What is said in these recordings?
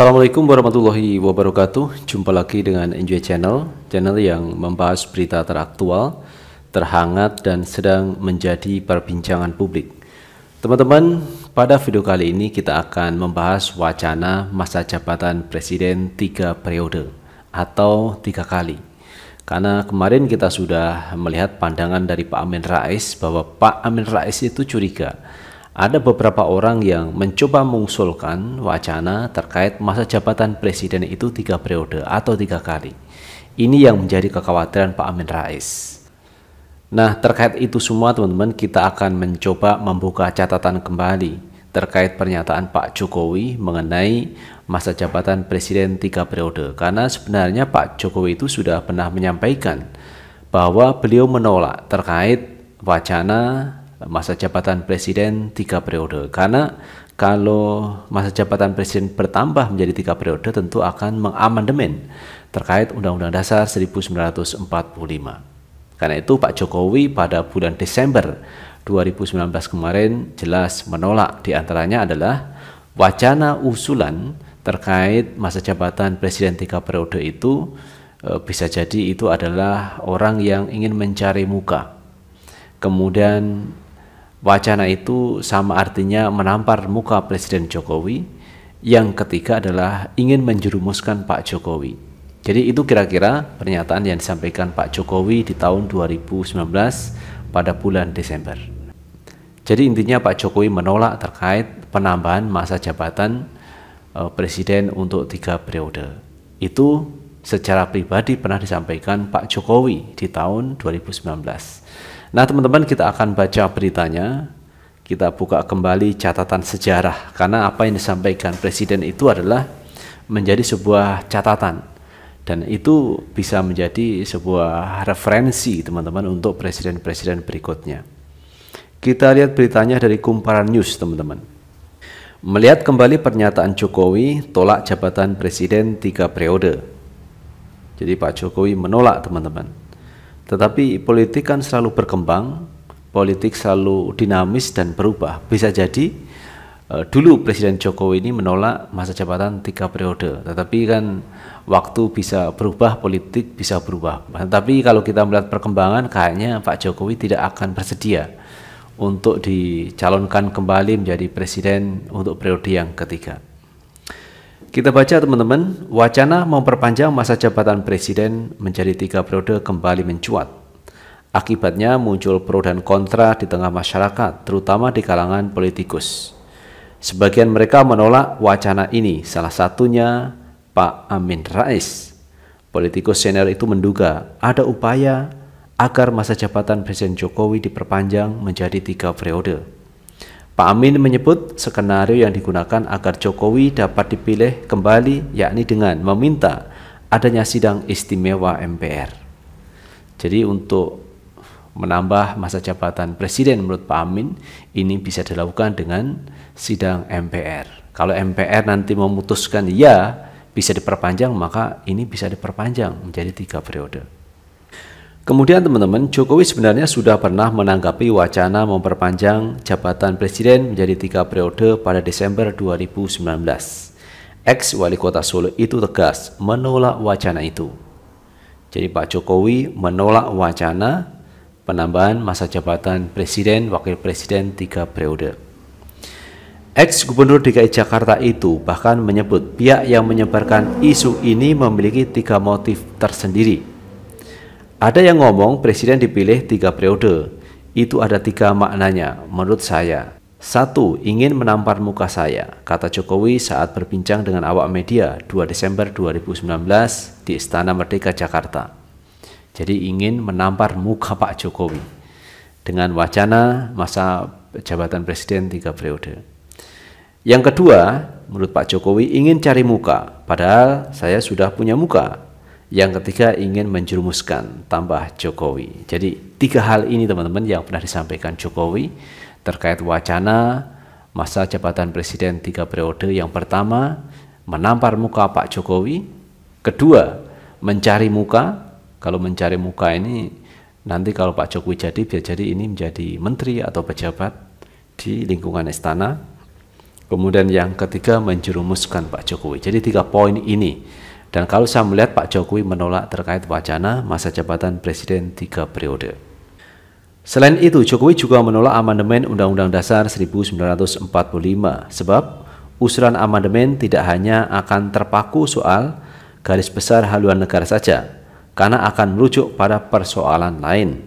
Assalamualaikum warahmatullahi wabarakatuh. Jumpa lagi dengan Enjoy Channel, channel yang membahas berita teraktual, terhangat dan sedang menjadi perbincangan publik. Teman-teman, pada video kali ini kita akan membahas wacana masa jabatan presiden tiga periode atau tiga kali. Karena kemarin kita sudah melihat pandangan dari Pak Amin Rais bahwa Pak Amin Rais itu curiga ada beberapa orang yang mencoba mengusulkan wacana terkait masa jabatan presiden itu tiga periode atau tiga kali. Ini yang menjadi kekhawatiran Pak Amin Rais. Nah, terkait itu semua teman-teman, kita akan mencoba membuka catatan kembali terkait pernyataan Pak Jokowi mengenai masa jabatan presiden tiga periode. Karena sebenarnya Pak Jokowi itu sudah pernah menyampaikan bahwa beliau menolak terkait wacana masa jabatan presiden tiga periode karena kalau masa jabatan presiden bertambah menjadi tiga periode tentu akan mengamandemen terkait Undang-Undang Dasar 1945. Karena itu Pak Jokowi pada bulan Desember 2019 kemarin jelas menolak diantaranya adalah wacana usulan terkait masa jabatan presiden tiga periode itu eh, bisa jadi itu adalah orang yang ingin mencari muka. Kemudian Wacana itu sama artinya menampar muka Presiden Jokowi, yang ketiga adalah ingin menjerumuskan Pak Jokowi. Jadi itu kira-kira pernyataan yang disampaikan Pak Jokowi di tahun 2019 pada bulan Desember. Jadi intinya Pak Jokowi menolak terkait penambahan masa jabatan eh, presiden untuk tiga periode. Itu secara pribadi pernah disampaikan Pak Jokowi di tahun 2019. Nah, teman-teman, kita akan baca beritanya. Kita buka kembali catatan sejarah, karena apa yang disampaikan presiden itu adalah menjadi sebuah catatan, dan itu bisa menjadi sebuah referensi, teman-teman, untuk presiden-presiden berikutnya. Kita lihat beritanya dari Kumparan News, teman-teman. Melihat kembali pernyataan Jokowi tolak jabatan presiden tiga periode. Jadi Pak Jokowi menolak teman-teman tetapi politik kan selalu berkembang, politik selalu dinamis dan berubah. Bisa jadi uh, dulu Presiden Jokowi ini menolak masa jabatan tiga periode, tetapi kan waktu bisa berubah, politik bisa berubah. Tapi kalau kita melihat perkembangan, kayaknya Pak Jokowi tidak akan bersedia untuk dicalonkan kembali menjadi presiden untuk periode yang ketiga. Kita baca teman-teman, wacana memperpanjang masa jabatan presiden menjadi tiga periode kembali mencuat. Akibatnya muncul pro dan kontra di tengah masyarakat, terutama di kalangan politikus. Sebagian mereka menolak wacana ini, salah satunya Pak Amin Rais. Politikus senior itu menduga ada upaya agar masa jabatan Presiden Jokowi diperpanjang menjadi tiga periode. Pak Amin menyebut skenario yang digunakan agar Jokowi dapat dipilih kembali yakni dengan meminta adanya sidang istimewa MPR. Jadi untuk menambah masa jabatan presiden menurut Pak Amin ini bisa dilakukan dengan sidang MPR. Kalau MPR nanti memutuskan ya bisa diperpanjang maka ini bisa diperpanjang menjadi tiga periode. Kemudian teman-teman, Jokowi sebenarnya sudah pernah menanggapi wacana memperpanjang jabatan presiden menjadi tiga periode pada Desember 2019. Ex wali kota Solo itu tegas menolak wacana itu. Jadi Pak Jokowi menolak wacana penambahan masa jabatan presiden, wakil presiden tiga periode. Ex Gubernur DKI Jakarta itu bahkan menyebut pihak yang menyebarkan isu ini memiliki tiga motif tersendiri ada yang ngomong presiden dipilih tiga periode. Itu ada tiga maknanya menurut saya. Satu, ingin menampar muka saya, kata Jokowi saat berbincang dengan awak media 2 Desember 2019 di Istana Merdeka Jakarta. Jadi ingin menampar muka Pak Jokowi dengan wacana masa jabatan presiden tiga periode. Yang kedua, menurut Pak Jokowi ingin cari muka, padahal saya sudah punya muka, yang ketiga ingin menjerumuskan tambah Jokowi. Jadi tiga hal ini teman-teman yang pernah disampaikan Jokowi terkait wacana masa jabatan presiden tiga periode yang pertama menampar muka Pak Jokowi, kedua mencari muka. Kalau mencari muka ini nanti kalau Pak Jokowi jadi biar jadi ini menjadi menteri atau pejabat di lingkungan istana. Kemudian yang ketiga menjerumuskan Pak Jokowi. Jadi tiga poin ini dan kalau saya melihat Pak Jokowi menolak terkait wacana masa jabatan presiden tiga periode. Selain itu, Jokowi juga menolak amandemen Undang-Undang Dasar 1945 sebab usulan amandemen tidak hanya akan terpaku soal garis besar haluan negara saja, karena akan merujuk pada persoalan lain.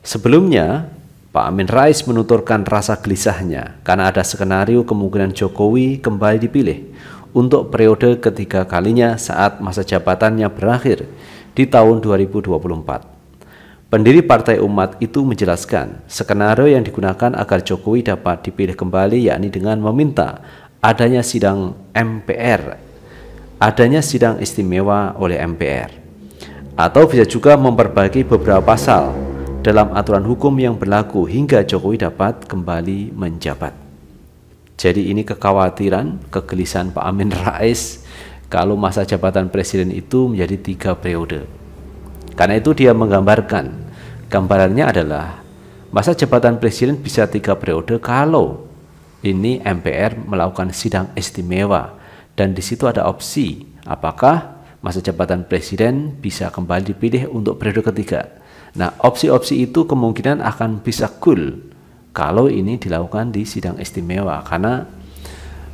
Sebelumnya, Pak Amin Rais menuturkan rasa gelisahnya karena ada skenario kemungkinan Jokowi kembali dipilih untuk periode ketiga kalinya saat masa jabatannya berakhir di tahun 2024. Pendiri Partai Umat itu menjelaskan skenario yang digunakan agar Jokowi dapat dipilih kembali yakni dengan meminta adanya sidang MPR, adanya sidang istimewa oleh MPR, atau bisa juga memperbaiki beberapa pasal dalam aturan hukum yang berlaku hingga Jokowi dapat kembali menjabat. Jadi ini kekhawatiran, kegelisahan Pak Amin Rais kalau masa jabatan presiden itu menjadi tiga periode. Karena itu dia menggambarkan, gambarannya adalah masa jabatan presiden bisa tiga periode kalau ini MPR melakukan sidang istimewa dan di situ ada opsi apakah masa jabatan presiden bisa kembali dipilih untuk periode ketiga. Nah, opsi-opsi itu kemungkinan akan bisa cool kalau ini dilakukan di sidang istimewa karena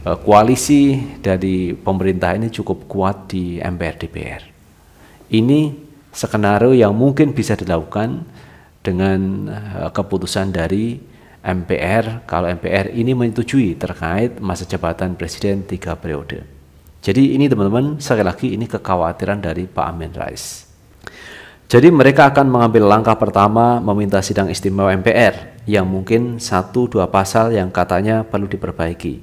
e, koalisi dari pemerintah ini cukup kuat di MPR DPR. Ini skenario yang mungkin bisa dilakukan dengan e, keputusan dari MPR kalau MPR ini menyetujui terkait masa jabatan presiden tiga periode. Jadi ini teman-teman sekali lagi ini kekhawatiran dari Pak Amin Rais. Jadi mereka akan mengambil langkah pertama meminta sidang istimewa MPR yang mungkin satu dua pasal yang katanya perlu diperbaiki.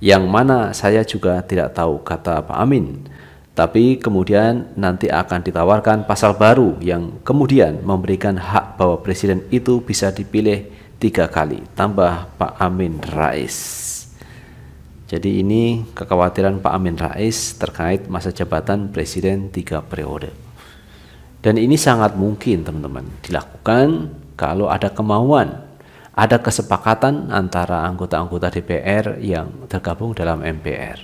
Yang mana saya juga tidak tahu kata Pak Amin. Tapi kemudian nanti akan ditawarkan pasal baru yang kemudian memberikan hak bahwa presiden itu bisa dipilih tiga kali tambah Pak Amin Rais. Jadi ini kekhawatiran Pak Amin Rais terkait masa jabatan presiden tiga periode. Dan ini sangat mungkin teman-teman dilakukan kalau ada kemauan ada kesepakatan antara anggota-anggota DPR yang tergabung dalam MPR.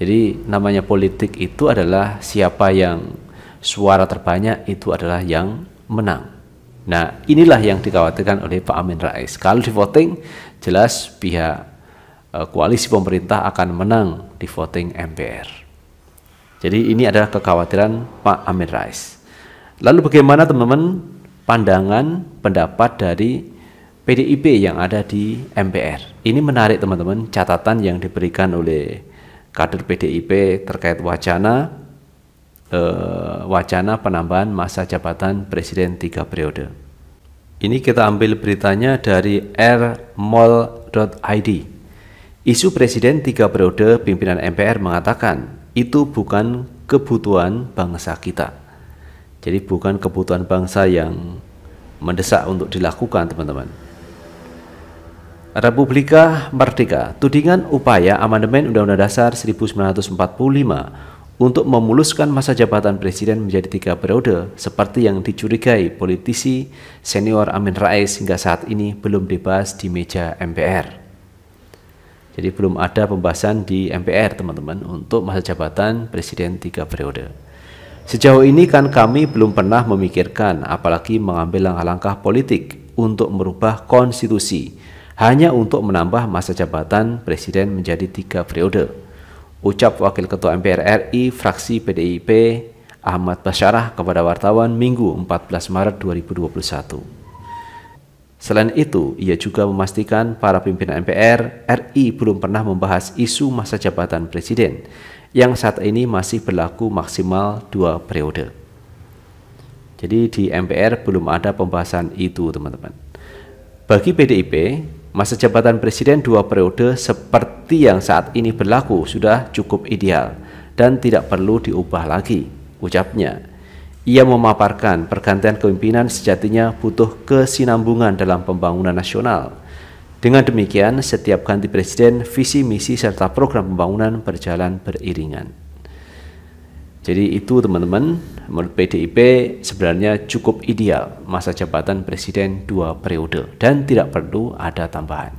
Jadi namanya politik itu adalah siapa yang suara terbanyak itu adalah yang menang. Nah, inilah yang dikhawatirkan oleh Pak Amin Rais. Kalau di voting, jelas pihak e, koalisi pemerintah akan menang di voting MPR. Jadi ini adalah kekhawatiran Pak Amin Rais. Lalu bagaimana teman-teman pandangan pendapat dari PDIP yang ada di MPR. Ini menarik teman-teman, catatan yang diberikan oleh kader PDIP terkait wacana eh, wacana penambahan masa jabatan presiden tiga periode. Ini kita ambil beritanya dari rmall.id. Isu presiden tiga periode pimpinan MPR mengatakan itu bukan kebutuhan bangsa kita. Jadi bukan kebutuhan bangsa yang mendesak untuk dilakukan teman-teman Republika Merdeka, tudingan upaya amandemen Undang-Undang Dasar 1945 untuk memuluskan masa jabatan presiden menjadi tiga periode seperti yang dicurigai politisi senior Amin Rais hingga saat ini belum dibahas di meja MPR. Jadi belum ada pembahasan di MPR teman-teman untuk masa jabatan presiden tiga periode. Sejauh ini kan kami belum pernah memikirkan apalagi mengambil langkah-langkah politik untuk merubah konstitusi hanya untuk menambah masa jabatan presiden menjadi tiga periode. Ucap Wakil Ketua MPR RI fraksi PDIP Ahmad Basyarah kepada wartawan Minggu 14 Maret 2021. Selain itu, ia juga memastikan para pimpinan MPR RI belum pernah membahas isu masa jabatan presiden yang saat ini masih berlaku maksimal dua periode. Jadi di MPR belum ada pembahasan itu teman-teman. Bagi PDIP, Masa jabatan presiden dua periode seperti yang saat ini berlaku sudah cukup ideal dan tidak perlu diubah lagi, ucapnya. Ia memaparkan pergantian kepemimpinan sejatinya butuh kesinambungan dalam pembangunan nasional. Dengan demikian, setiap ganti presiden, visi misi serta program pembangunan berjalan beriringan. Jadi itu teman-teman, menurut PDIP sebenarnya cukup ideal masa jabatan presiden dua periode dan tidak perlu ada tambahan.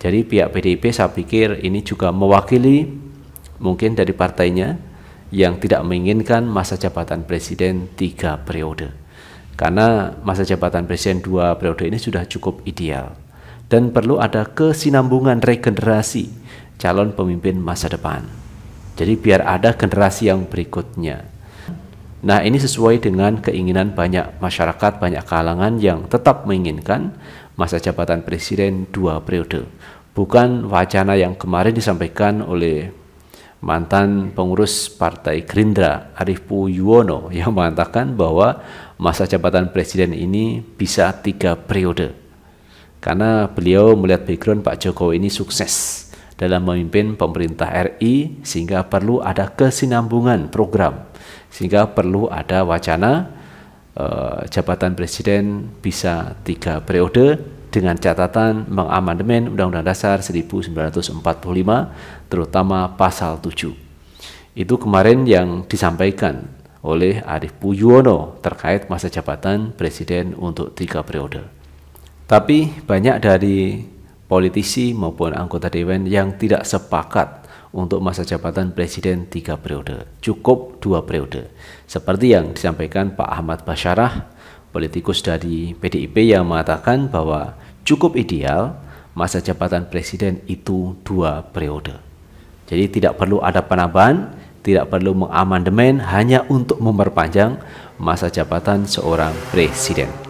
Jadi pihak PDIP saya pikir ini juga mewakili mungkin dari partainya yang tidak menginginkan masa jabatan presiden tiga periode. Karena masa jabatan presiden dua periode ini sudah cukup ideal dan perlu ada kesinambungan regenerasi calon pemimpin masa depan. Jadi biar ada generasi yang berikutnya. Nah ini sesuai dengan keinginan banyak masyarakat, banyak kalangan yang tetap menginginkan masa jabatan presiden dua periode. Bukan wacana yang kemarin disampaikan oleh mantan pengurus Partai Gerindra Arif Puyono yang mengatakan bahwa masa jabatan presiden ini bisa tiga periode. Karena beliau melihat background Pak Jokowi ini sukses dalam memimpin pemerintah RI sehingga perlu ada kesinambungan program sehingga perlu ada wacana eh, jabatan presiden bisa tiga periode dengan catatan mengamandemen Undang-Undang Dasar 1945 terutama pasal 7. Itu kemarin yang disampaikan oleh Arief Puyono terkait masa jabatan presiden untuk tiga periode. Tapi banyak dari politisi maupun anggota dewan yang tidak sepakat untuk masa jabatan presiden tiga periode, cukup dua periode. Seperti yang disampaikan Pak Ahmad Basyarah, politikus dari PDIP yang mengatakan bahwa cukup ideal masa jabatan presiden itu dua periode. Jadi tidak perlu ada penambahan, tidak perlu mengamandemen, hanya untuk memperpanjang masa jabatan seorang presiden.